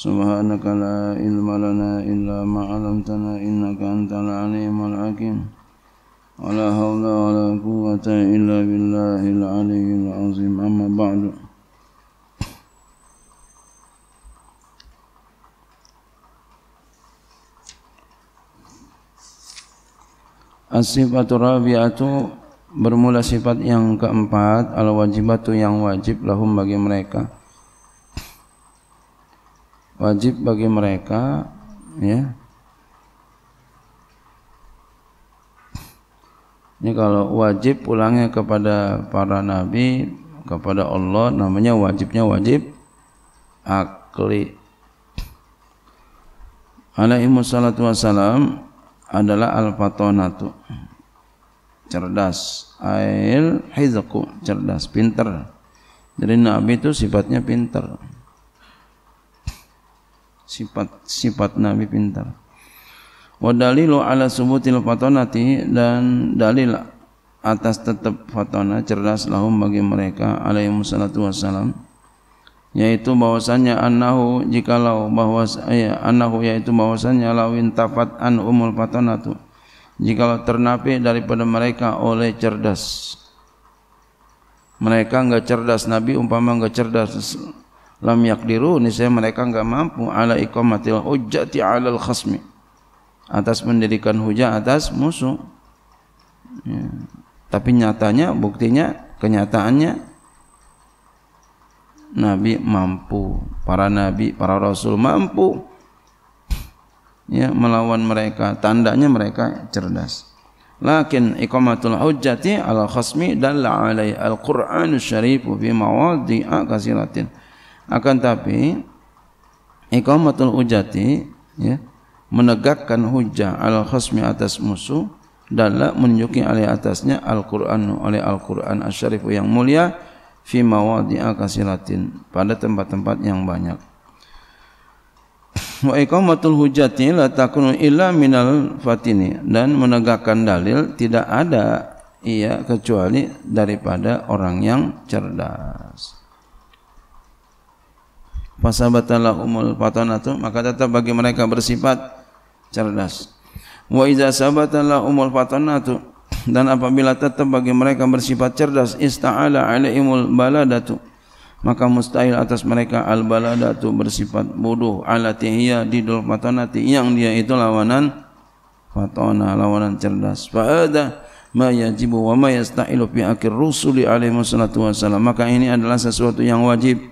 سبحانك لا علم لنا إلا ما علمتنا إنك أنت العليم الحكيم ولا حول ولا قوة إلا بالله العلي العظيم أما بعد As-sifatu rabi'atu bermula sifat yang keempat al-wajibatu yang wajib lahum bagi mereka wajib bagi mereka ya ini kalau wajib pulangnya kepada para nabi kepada Allah namanya wajibnya wajib akli alaihi wassalatu wassalam adalah al-fatonatu cerdas ail hizqu cerdas pinter jadi nabi itu sifatnya pinter sifat-sifat Nabi pintar. Wa dalilu ala subutil fatonati dan dalil atas tetap fatona cerdas lahum bagi mereka alaihi wassalatu wassalam yaitu bahwasannya annahu jikalau bahwa ya, eh, annahu yaitu bahwasannya lawin tafat an umul fatonatu jikalau ternapi daripada mereka oleh cerdas mereka enggak cerdas nabi umpama enggak cerdas lam yakdiru niscaya mereka enggak mampu ala iqamatil hujjati alal khasmi atas mendirikan hujah atas musuh ya. tapi nyatanya buktinya kenyataannya nabi mampu para nabi para rasul mampu ya melawan mereka tandanya mereka cerdas lakin iqamatul hujjati alal khasmi dalla alai al-qur'anus syarifu fi mawadhi'a kasiratin akan tapi iqamatul ujati ya menegakkan hujah al khasmi atas musuh dalam menunjuki alai atasnya Al-Qur'an oleh Al-Qur'an Asy-Syarif yang mulia fi al kasiratin pada tempat-tempat yang banyak. Wa iqamatul hujjati la takunu illa minal fatini dan menegakkan dalil tidak ada ia kecuali daripada orang yang cerdas fasabatalah umul fatanatu maka tetap bagi mereka bersifat cerdas wa iza sabatalah umul fatanatu dan apabila tetap bagi mereka bersifat cerdas ista'ala alaihimul baladatu maka mustahil atas mereka al baladatu bersifat bodoh alatihia di dulmatanati yang dia itu lawanan fatona lawanan cerdas fa ada ma yajibu wa ma yasta'ilu fi akhir rusuli alaihi wasallam maka ini adalah sesuatu yang wajib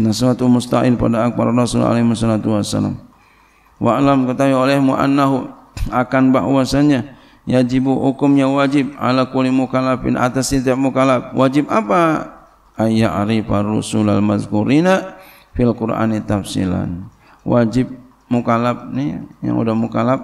Nasratu musta'in pada akbar Rasul alaihi wasallatu wassalam. Wa alam ketahui olehmu annahu akan bahwasanya yajibu hukumnya wajib ala kulli mukallafin atas setiap mukallaf. Wajib apa? Ayya arifa rusul al mazkurina fil Qur'ani tafsilan. Wajib mukallaf nih yang udah mukallaf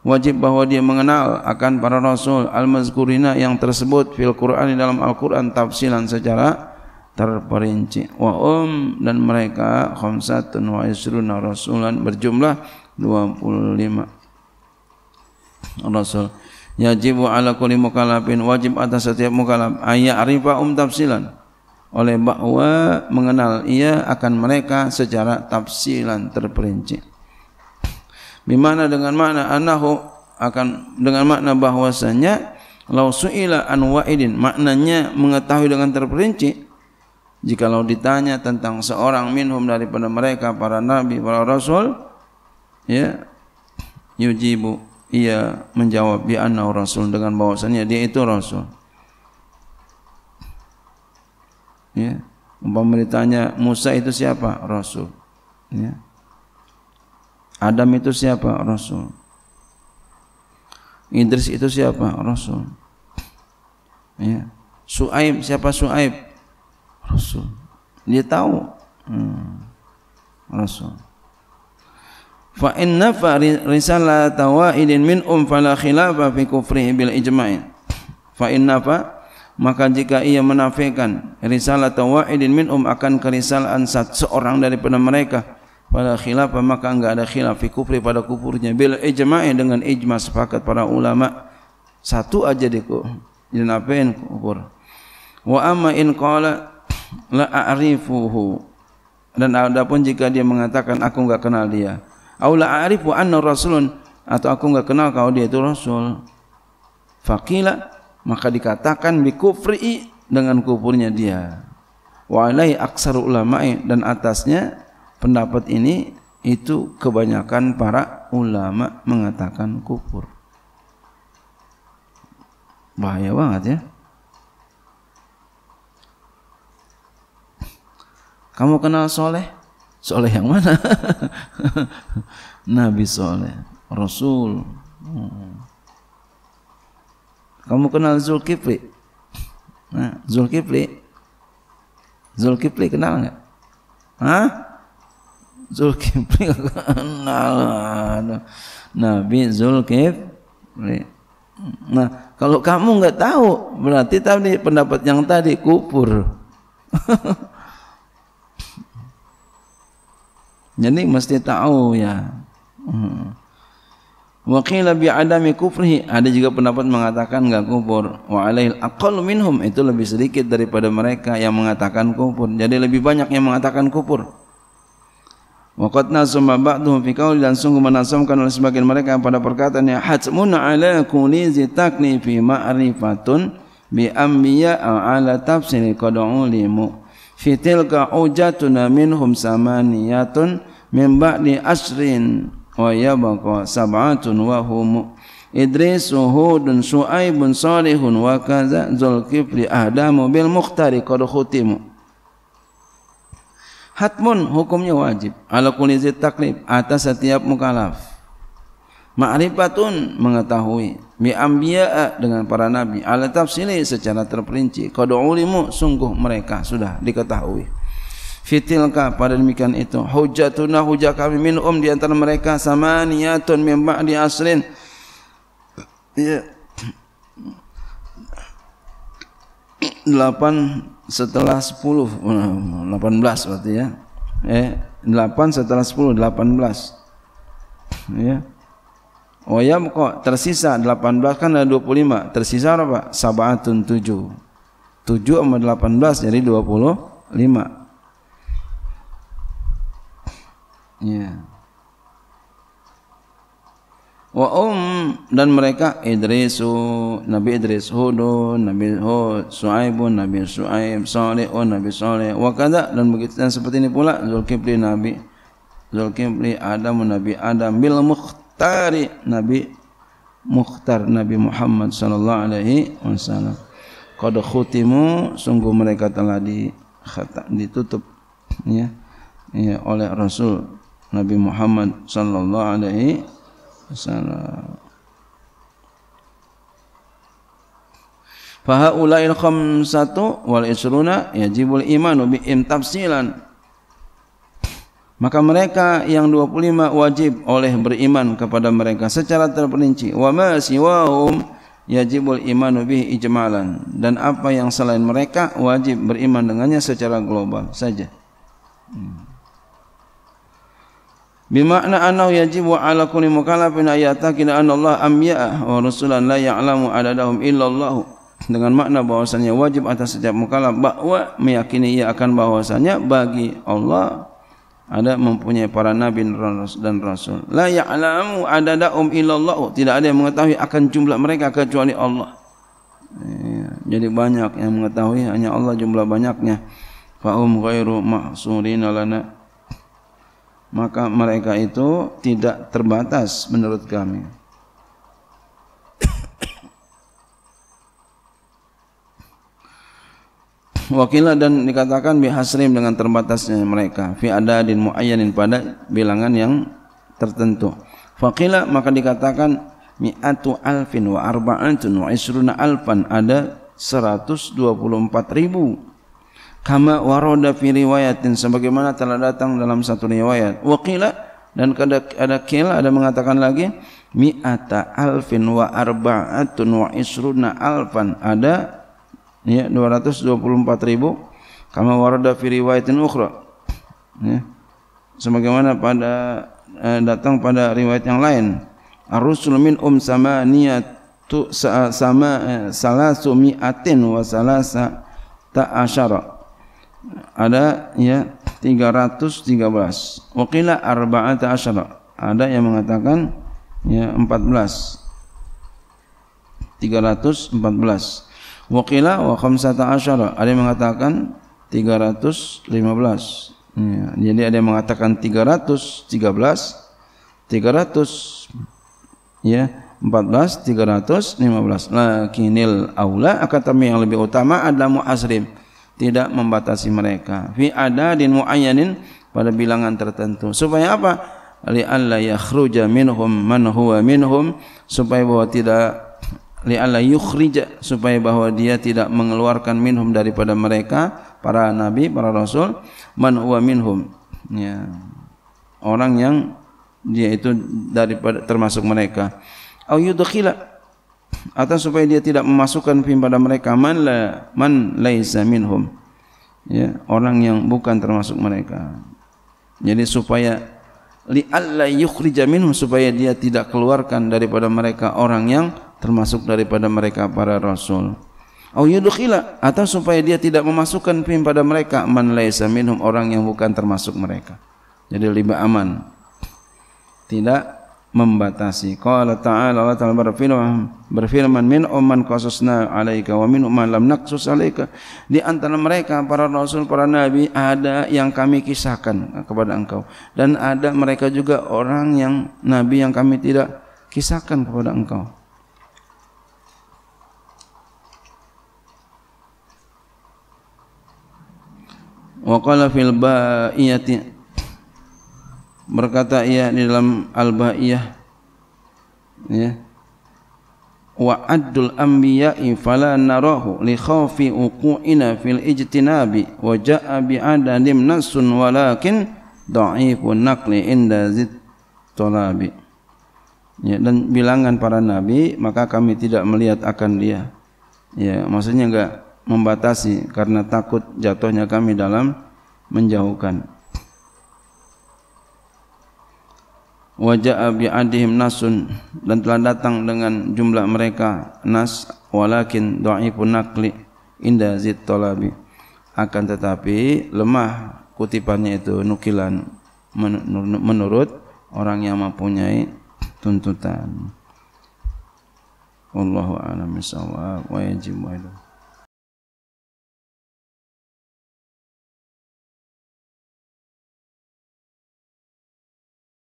wajib bahwa dia mengenal akan para rasul al-mazkurina yang tersebut fil Qur'an dalam Al-Qur'an tafsilan secara terperinci wa um dan mereka khamsatun wa isruna rasulan berjumlah 25 rasul yajibu ala kulli mukallafin wajib atas setiap mukallaf ayarifa um tafsilan oleh bahwa mengenal ia akan mereka secara tafsilan terperinci bimana dengan makna anahu akan dengan makna bahwasanya lau anwa'idin maknanya mengetahui dengan terperinci Jikalau ditanya tentang seorang minhum daripada mereka para nabi, para rasul, ya yujibu ia menjawab bi ya anna rasul dengan bahwasannya dia itu rasul. Ya, umpama ditanya Musa itu siapa? Rasul. Ya. Adam itu siapa? Rasul. Idris itu siapa? Rasul. Ya. Suaib siapa Suaib? Rasul. Dia tahu. Hmm. Rasul. Fa inna fa risalah tawaidin min um fala khilafa fi kufrihi bil ijma'in. Fa inna fa maka jika ia menafikan risalah tawaidin min um akan kerisalahan seorang daripada mereka pada khilafah maka enggak ada khilaf fi kufri pada kufurnya bil ijma'in dengan ijma sepakat para ulama satu aja deh kok dinapain kufur wa amma in qala la a'rifuhu dan adapun jika dia mengatakan aku enggak kenal dia au la a'rifu anna rasulun atau aku enggak kenal kau dia itu rasul faqila maka dikatakan bi kufri dengan kufurnya dia wa alai aksaru ulama'i dan atasnya pendapat ini itu kebanyakan para ulama mengatakan kufur bahaya banget ya Kamu kenal soleh? Soleh yang mana? Nabi soleh, Rasul. Hmm. Kamu kenal Zulkifli? Nah, Zulkifli? Zulkifli kenal nggak? Hah? Zulkifli kenal. Nabi Zulkifli. Nah, kalau kamu nggak tahu, berarti tadi pendapat yang tadi kupur. Jadi mesti tahu ya. Hmm. Wa qila bi adami kufrihi ada juga pendapat mengatakan enggak kufur. Wa alail aqallu minhum itu lebih sedikit daripada mereka yang mengatakan kufur. Jadi lebih banyak yang mengatakan kufur. Wa qad nasama ba'dhum fi qauli dan sungguh menasamkan oleh sebagian mereka pada perkataan yang hatsmun ala kulli zitakni fi ma'rifatun bi anbiya ala tafsir qad ulimu fitilka ujatuna minhum samaniyatun min ba'di asrin wa sab'atun wa hum Idris, Hudun, Su'aibun, Salihun, wa kaza, Zulkifli, Ahdamu, bil Mukhtari, qad khutimu. Hatmun hukumnya wajib ala kulli taklif atas setiap mukallaf. Ma'rifatun mengetahui bi anbiya dengan para nabi ala tafsili secara terperinci qad ulimu sungguh mereka sudah diketahui fitilka pada demikian itu hujatuna hujah kami minum di antara mereka sama niatun min ba'di asrin ya. delapan setelah sepuluh delapan belas berarti ya eh delapan setelah sepuluh delapan belas ya Wa oh ya, kok tersisa 18 kan ada 25, tersisa apa Sabatun 7. 7 sama 18 jadi 25. Ya. Wa um dan mereka Idrisu, Nabi Idris, Hudun, Nabi Hud, Suaibun, Nabi Suaib, Salihun, Nabi Saleh, wa kada dan begitu dan seperti ini pula Zulkifli Nabi Zulkifli Adam Nabi Adam bil Mukht Mukhtari Nabi Mukhtar Nabi Muhammad sallallahu alaihi wasallam. Qad khutimu sungguh mereka telah di ditutup ya, ya oleh Rasul Nabi Muhammad sallallahu alaihi wasallam. Fahaulail khamsatu wal isruna yajibul imanu bi imtafsilan Maka mereka yang 25 wajib oleh beriman kepada mereka secara terperinci. Wa ma siwahum yajibul imanu bih ijmalan. Dan apa yang selain mereka wajib beriman dengannya secara global saja. Hmm. Bimakna anahu yajibu ala kulli mukallafin ayata kina anna Allah amya'a wa rusulan la ya'lamu adadahum illallahu dengan makna bahwasanya wajib atas setiap mukallaf bahwa meyakini ia akan bahwasanya bagi Allah ada mempunyai para nabi dan rasul la ya'lamu adada um illallah tidak ada yang mengetahui akan jumlah mereka kecuali Allah ya, jadi banyak yang mengetahui hanya Allah jumlah banyaknya fa um ghairu mahsurin lana maka mereka itu tidak terbatas menurut kami wakila dan dikatakan bihasrim dengan terbatasnya mereka fi adadin muayyanin pada bilangan yang tertentu Fakila maka dikatakan mi'atu alfin wa arba'atun wa isruna alfan ada 124 ribu kama waroda fi riwayatin sebagaimana telah datang dalam satu riwayat wakila dan ada ada kila ada mengatakan lagi mi'ata alfin wa arba'atun wa isruna alfan ada ya 224.000 kama warada fi riwayatin ukhra ya sebagaimana pada eh, datang pada riwayat yang lain ar-rusul min um samaniyatu sa, sama eh, salasumiatin wa salasa ta'asyara ada ya 313 waqila arba'ata asyara ada yang mengatakan ya 14 314 Waqila wa khamsata asyara. Ada yang mengatakan 315. Ya, jadi ada yang mengatakan 313, 300 ya, 14, 315. Lakinil aula akan yang lebih utama adalah muasrim, tidak membatasi mereka. Fi din muayyanin pada bilangan tertentu. Supaya apa? Li Allah yakhruja minhum man huwa minhum supaya bahwa tidak li'alla yukhrija supaya bahwa dia tidak mengeluarkan minhum daripada mereka para nabi para rasul man huwa minhum ya orang yang dia itu daripada termasuk mereka au yudkhila atau supaya dia tidak memasukkan fi pada mereka man la man laisa minhum ya orang yang bukan termasuk mereka jadi supaya li'alla yukhrija minhum supaya dia tidak keluarkan daripada mereka orang yang termasuk daripada mereka para rasul au yudkhila atau supaya dia tidak memasukkan fim pada mereka man laisa minhum orang yang bukan termasuk mereka jadi lebih aman tidak membatasi qala ta'ala wa ta'ala berfirman berfirman min umman qasasna 'alaika wa min umman lam naqsus 'alaika di antara mereka para rasul para nabi ada yang kami kisahkan kepada engkau dan ada mereka juga orang yang nabi yang kami tidak kisahkan kepada engkau Wa qala fil ba'iyati berkata ia di dalam al-ba'iyah ya wa addul anbiya'i fala narahu li khawfi uqu'ina fil ijtinabi wa ja'a bi adadim nasun walakin dha'ifun naqli inda zid talabi ya, dan bilangan para nabi maka kami tidak melihat akan dia ya maksudnya enggak membatasi karena takut jatuhnya kami dalam menjauhkan. Wajah Abi Adhim nasun dan telah datang dengan jumlah mereka nas walakin dhaifun nakli inda zid talabi akan tetapi lemah kutipannya itu nukilan menurut orang yang mempunyai tuntutan Wallahu a'lam bishawab wa yajibu